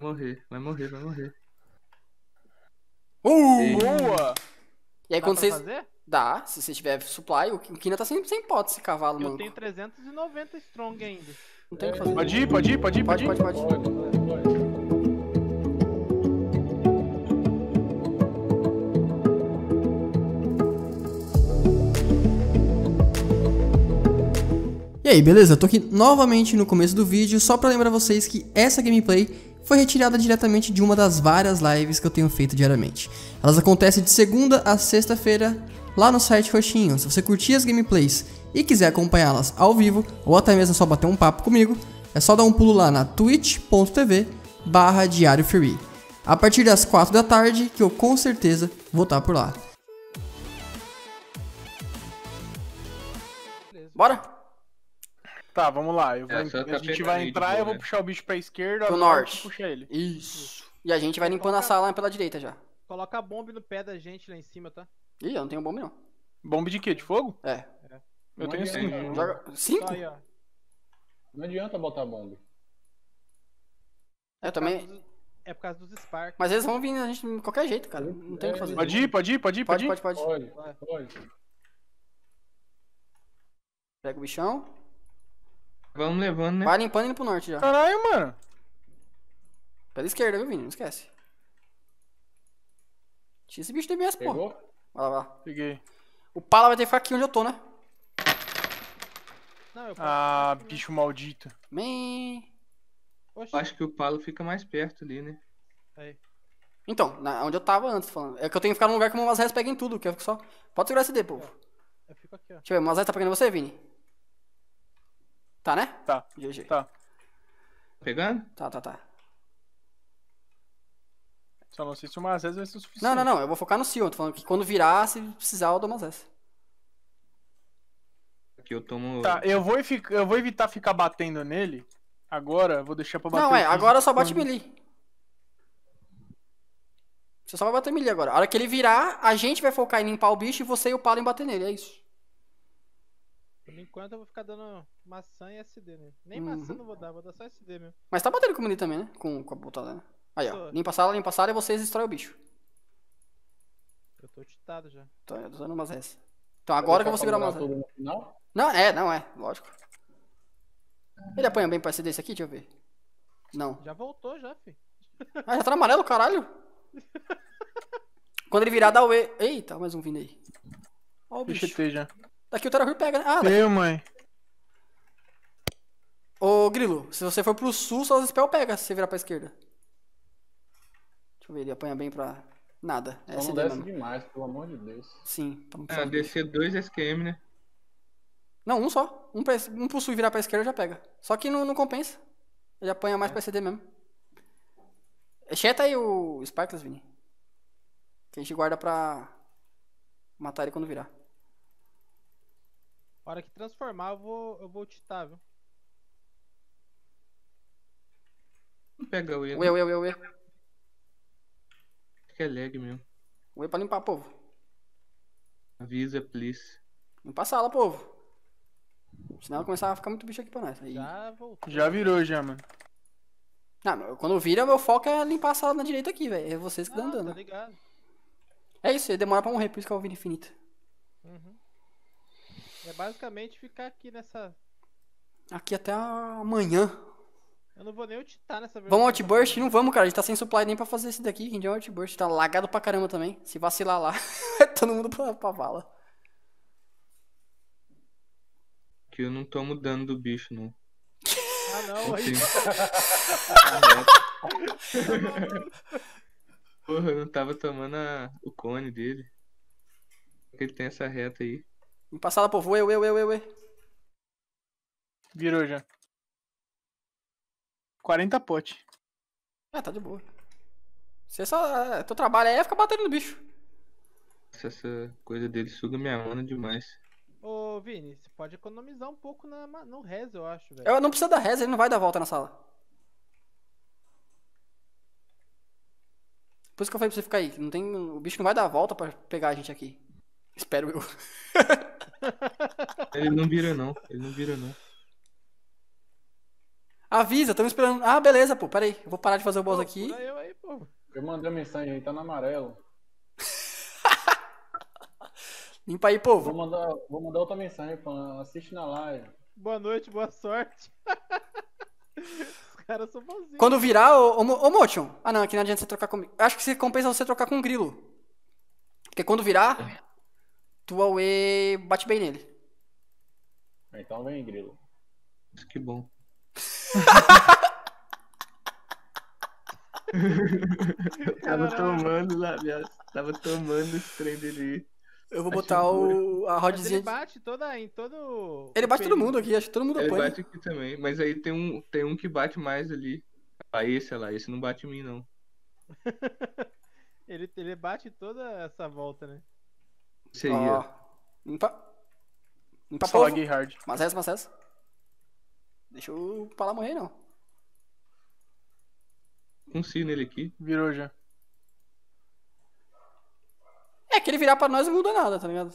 morrer, vai morrer, vai morrer. Uh, e... boa! E aí Dá quando vocês. Dá, se você tiver supply, o Kina tá sem, sem hipótese, cavalo, mano. Eu tenho 390 strong ainda. Não tem é... que fazer. Pode ir, pode ir, pode ir, pode ir. Pode, pode, pode. pode, pode. E aí, beleza? Eu tô aqui novamente no começo do vídeo só pra lembrar vocês que essa gameplay foi retirada diretamente de uma das várias lives que eu tenho feito diariamente. Elas acontecem de segunda a sexta-feira lá no site Roxinho. Se você curtir as gameplays e quiser acompanhá-las ao vivo, ou até mesmo só bater um papo comigo, é só dar um pulo lá na twitch.tv barra Diário A partir das 4 da tarde, que eu com certeza vou estar por lá. Bora! Tá, vamos lá. Eu é, vou, é, a gente vai entrar, boa, eu vou né? puxar o bicho pra esquerda, pro norte. Puxa ele. Isso. E a gente vai limpando coloca, a sala pela direita já. Coloca a bomba no pé da gente lá em cima, tá? Ih, eu não tenho bomba não. Bomba de quê? De fogo? É. é. Eu não tenho adianta, cinco. Né? Joga... Cinco? Aí, não adianta botar bomba. É, eu também. É por causa dos Sparks. Mas eles vão vir a gente de qualquer jeito, cara. Não tem o é, que fazer. Pode ir, pode ir, pode ir, pode ir. Pode, pode, pode. pode. pode. Pega o bichão. Vamos levando, né? Vai limpando indo pro norte já. Caralho, mano. Pela esquerda, viu, Vini? Não esquece. Tira esse bicho da minha porra. Vai lá, vai lá. Peguei. O pala vai ter que ficar aqui onde eu tô, né? ah, né? bicho maldito. Man. Acho que o palo fica mais perto ali, né? Aí. Então, na, onde eu tava antes falando. É que eu tenho que ficar num lugar que o Mazés pega em tudo, que eu fico só. Pode segurar esse D, povo. Eu fico aqui, ó. Deixa eu ver, o Mazés tá pegando você, Vini? Tá, né? Tá. GG. Tá. Pegando? Tá, tá, tá. Só não sei se o Mazés vai ser o suficiente. Não, não, não. Eu vou focar no Sion. Tô falando que quando virar, se precisar, eu dou Mazés. Aqui eu tomo. Tá, eu vou, eu vou evitar ficar batendo nele. Agora, vou deixar pra bater. Não, é. Agora só bate melee. Você só vai bater melee agora. A hora que ele virar, a gente vai focar em limpar o bicho e você e o Paulo em bater nele. É isso. Por enquanto eu vou ficar dando maçã e SD, né? Nem uhum. maçã não vou dar, vou dar só SD mesmo. Mas tá batendo com o também, né? Com, com a botada, né? Aí, ó. Limpa a sala, limpa a sala e vocês destroem o bicho. Eu tô titado já. Então, eu tô usando umas res. Então agora que eu vou segurar umas res. Não? não, é, não é. Lógico. Ele apanha bem pra SD esse aqui? Deixa eu ver. Não. Já voltou, já, fi. Ah, já tá no amarelo, caralho. Quando ele virar, dá o E. Eita, mais um vindo aí. Ó o bicho. Bichitei já. Daqui o Terahur pega, né? Ah, daqui. Eu, mãe. Ô, Grilo, se você for pro sul, só os spell pega se você virar pra esquerda. Deixa eu ver, ele apanha bem pra... Nada. É Só desce demais, pelo amor de Deus. Sim. Pra não precisar. É, descer dois SQM, né? Não, um só. Um, pra, um pro sul e virar pra esquerda já pega. Só que não, não compensa. Ele apanha mais é. pra CD mesmo. Cheta aí o Sparkles, Vini. Que a gente guarda pra matar ele quando virar hora que transformar, eu vou, eu vou titar, viu? pega o E. Né? Ué, ué, ué, ué. Acho que é lag mesmo. Ué pra limpar, povo. Avisa, please. Limpa a sala, povo. Senão vai começar a ficar muito bicho aqui pra nós. Aí... Já voltou. Já virou, já, mano. Não, quando vira, meu foco é limpar a sala na direita aqui, velho. É vocês que estão ah, andando. Tá ligado. É isso, demora pra morrer, por isso que é o vida infinita. Uhum. É basicamente ficar aqui nessa. Aqui até amanhã. Eu não vou nem ultitar nessa vez. Vamos Outburst? Não vamos, cara. A gente tá sem supply nem pra fazer esse daqui. Quem é Outburst? Tá lagado pra caramba também. Se vacilar lá, todo mundo pra, pra vala. Que eu não tomo dano do bicho, não. Ah, não, aí. Porra, eu não tava tomando a... o cone dele. Porque ele tem essa reta aí. Me passar lá, povo. Eu, eu, eu, eu, eu. Virou já. 40 pote. Ah, tá de boa. Você só. É, teu trabalho é ficar batendo no bicho. Essa coisa dele suga minha mana demais. Ô, Vini, você pode economizar um pouco na, no res eu acho, velho. Eu não precisa da res ele não vai dar volta na sala. Por isso que eu falei pra você ficar aí. Não tem, o bicho não vai dar a volta pra pegar a gente aqui. Espero eu. Ele não vira, não. Ele não vira, não. Avisa, estamos esperando. Ah, beleza, pô, peraí. Eu vou parar de fazer o boss pô, aqui. Eu, aí, eu mandei mensagem aí, tá no amarelo. Limpa aí, povo. Vou mandar, vou mandar outra mensagem pô. assiste na live. Boa noite, boa sorte. Os caras são bonzinhos. Quando virar, ô, ô, ô Motion. Ah, não, aqui não adianta você trocar comigo. Acho que se compensa você trocar com o Grilo. Porque quando virar, tua E bate bem nele. Ah, então vem, Grilo. Que bom. tava tomando lá, minha... tava tomando esse trem dele. Eu vou botar o, a rodzinha. ele bate toda, em todo. Ele bate todo mundo aqui, acho que todo mundo ele Ele bate aqui também, mas aí tem um, tem um que bate mais ali. Ah, esse, olha lá, esse não bate em mim, não. ele, ele bate toda essa volta, né? Seria. Ó. Limpa. Limpa Só povo. hard. Macés, macés. Deixa o Palá morrer, não. Consigo nele aqui. Virou já. É que ele virar pra nós não muda nada, tá ligado?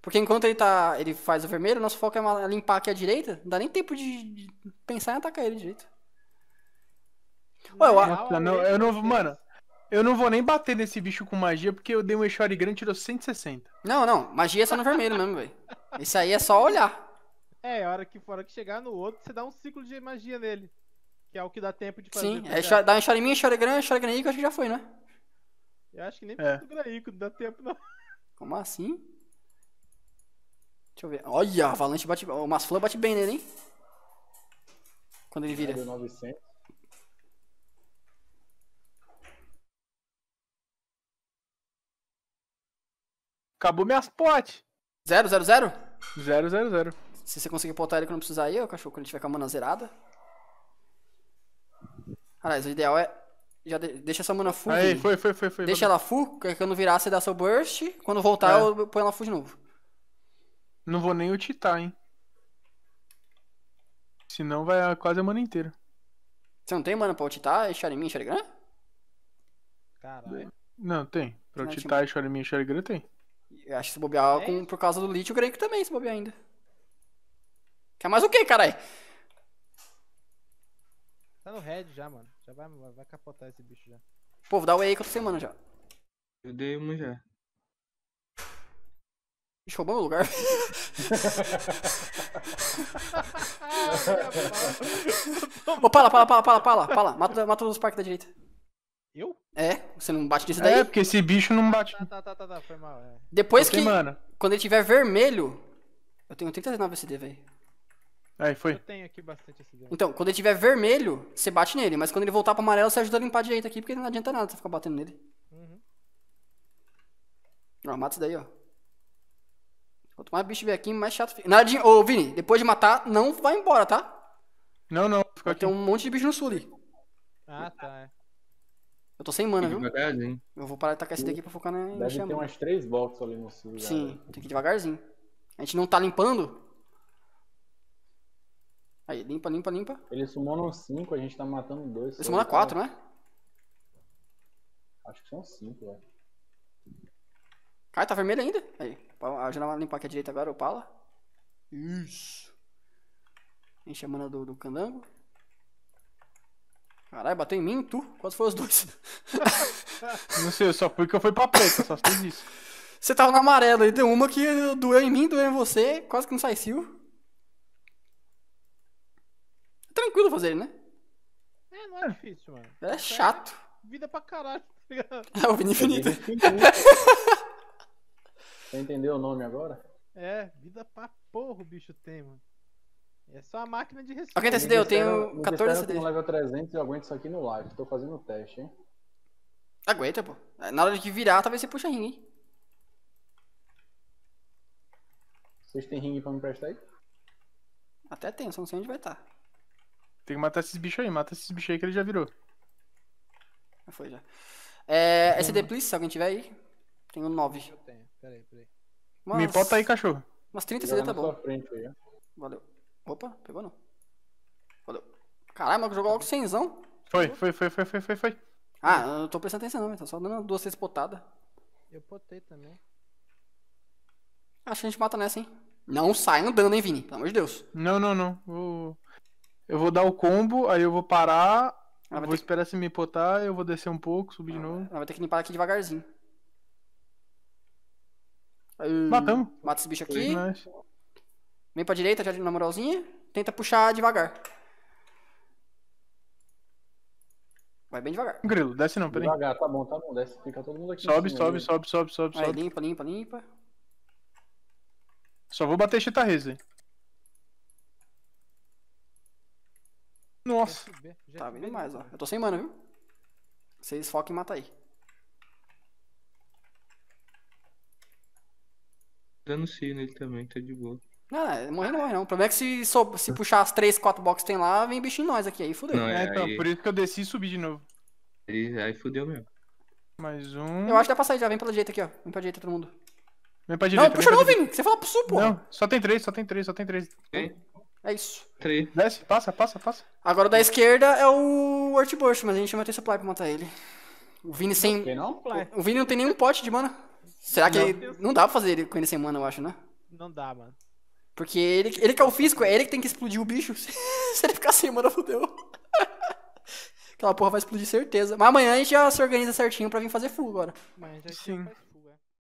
Porque enquanto ele tá. ele faz o vermelho, nosso foco é limpar aqui a direita. Não dá nem tempo de pensar em atacar ele direito. Ué, eu, não, eu não. Mano, eu não vou nem bater nesse bicho com magia, porque eu dei um Echorigan e tirou 160. Não, não. Magia é só no vermelho mesmo, velho. Isso aí é só olhar. É, a hora que, fora que chegar no outro, você dá um ciclo de magia nele. Que é o que dá tempo de fazer. Sim, é, dá um Echorigan, Echorigan, Echorigan aí, que eu acho que já foi, né? Eu acho que nem é. pro Graico dá tempo, não. Como assim? Deixa eu ver. Olha, a Avalanche bate... O Masflan bate bem nele, hein? Quando ele vira. 900. Acabou minhas potes. Zero, zero, zero? Zero, zero, Se você conseguir potar ele quando precisar aí, o cachorro, quando ele tiver com a mana zerada. Aliás, o ideal é. Já de... deixa essa mana full. Aí, foi, foi, foi, foi. Deixa ela full, que quando virar você dá seu burst. Quando voltar, é. eu ponho ela full de novo. Não vou nem ultitar, hein. Senão vai quase a mana inteira. Você não tem mana pra ultitar? É Sharimin e Sharigram? Caralho. Não, tem. Pra ultitar e Sharimin e Sharigram tem. Acho que se bobear é. com, por causa do lítio, o Greg também se bobear ainda. Quer mais o quê, carai? Tá no red já, mano. Já vai, vai capotar esse bicho já. Pô, vou dar o E aí que eu tô sem mana já. Eu dei uma já. Bicho, roubou meu lugar. Ô, pala, pala, pala, pala, pala, pala. Mata, mata os parques da direita. Eu? É, você não bate nisso é, daí? É, porque esse bicho não bate. Tá, tá, tá, tá, tá foi mal. É. Depois que. Quando ele tiver vermelho. Eu tenho 39 SD, velho. Aí foi. Eu tenho aqui bastante SD. Então, quando ele tiver vermelho, você bate nele. Mas quando ele voltar pro amarelo, você ajuda a limpar a direita aqui, porque não adianta nada você ficar batendo nele. Uhum. Ó, mata isso daí, ó. Quanto mais bicho vier aqui, mais chato fica. Nada de... Ô, Vini, depois de matar, não vai embora, tá? Não, não. Fica aqui. Tem um monte de bicho no sul ali. Ah, tá. É. Eu tô sem mana, viu? Devagar, hein? Eu vou parar de tacar esse daqui pra focar na Deve ter umas três boxes ali no sul. Sim, né? tem que ir devagarzinho. A gente não tá limpando? Aí, limpa, limpa, limpa. Ele sumou 5, a gente tá matando dois. Ele sumou na 4, tá- né? Acho que são 5, velho. Cai, tá vermelho ainda? Aí, a gente vai limpar aqui à direita agora, opala. Isso. Enche a mana do, do candango. Caralho, bateu em mim tu? Quase foi os dois? Não sei, só fui que eu fui pra preta, só fiz isso. Você tava na amarela e deu uma que doeu em mim, doeu em você, quase que não sai sil. É tranquilo fazer né? É, não é difícil, mano. É chato. É vida pra caralho, tá ligado? É, o Vini Infinito. É você entendeu o nome agora? É, vida pra porra o bicho tem, mano. É só a máquina de Alguém tem CD? eu tenho 14 CD. Eu level 300 e aguento isso aqui no live. Tô fazendo o teste, hein? Aguenta, pô. É, na hora de virar, talvez você puxa ringue, hein? Vocês têm ringue pra me emprestar aí? Até tem, só não sei onde vai estar. Tá. Tem que matar esses bichos aí, mata esses bichos aí que ele já virou. Já foi já. É, hum. SD, please, se alguém tiver aí. Tenho 9. Eu tenho, peraí, peraí. Umas... Me bota aí, cachorro. Umas 30 CD tá bom. Frente, Valeu. Opa, pegou não. Fodeu. Caralho, mas jogou é logo senzão Foi, foi, foi, foi, foi, foi, foi. Ah, eu não tô prestando atenção não, então só dando duas, vezes potadas. Eu potei também. Acho que a gente mata nessa, hein? Não sai dano, hein, Vini? Pelo amor de Deus. Não, não, não. Vou... Eu vou dar o combo, aí eu vou parar. Ah, vou esperar se me potar, eu vou descer um pouco, subir de ah, novo. Ela vai ter que limpar aqui devagarzinho. Matamos. Mata esse bicho aqui. Vem pra direita, já na moralzinha. Tenta puxar devagar. Vai bem devagar. Grilo, desce não, peraí. Devagar, tá bom, tá bom, desce. Fica todo mundo aqui. Sobe, cima, sobe, sobe, sobe, sobe, Aí, sobe. limpa, limpa, limpa. Só vou bater chita raise aí. Nossa. Tá vindo mais, ó. Eu tô sem mana, viu? Vocês focam e matam aí. Dando C nele também, tá de boa. Não, é, morrer não morre não. O problema é que se, so, se puxar as três, quatro boxes que tem lá, vem bichinho em nós aqui. Aí fudeu. Não, é, é, então, aí... por isso que eu desci e subi de novo. Aí, aí fudeu mesmo. Mais um. Eu acho que dá pra sair já. Vem pela direita aqui, ó. Vem pra direita todo mundo. Vem pra direita. Não, puxa não, Vini. Você fala pro sul, pô. Não, só tem três, só tem três, só tem três. Tem. É isso. Três. Desce, passa, passa, passa. Agora o da esquerda é o Earthburst, mas a gente vai ter supply pra matar ele. O Vini sem. Não, o Vini não tem nenhum pote de mana. Será que não. ele. Não dá pra fazer ele com ele sem mana, eu acho, né? Não dá, mano. Porque ele, ele que é o físico é ele que tem que explodir o bicho. Se ele ficar sem mano fodeu. Aquela porra vai explodir certeza. Mas amanhã a gente já se organiza certinho pra vir fazer full agora. Mas é Sim.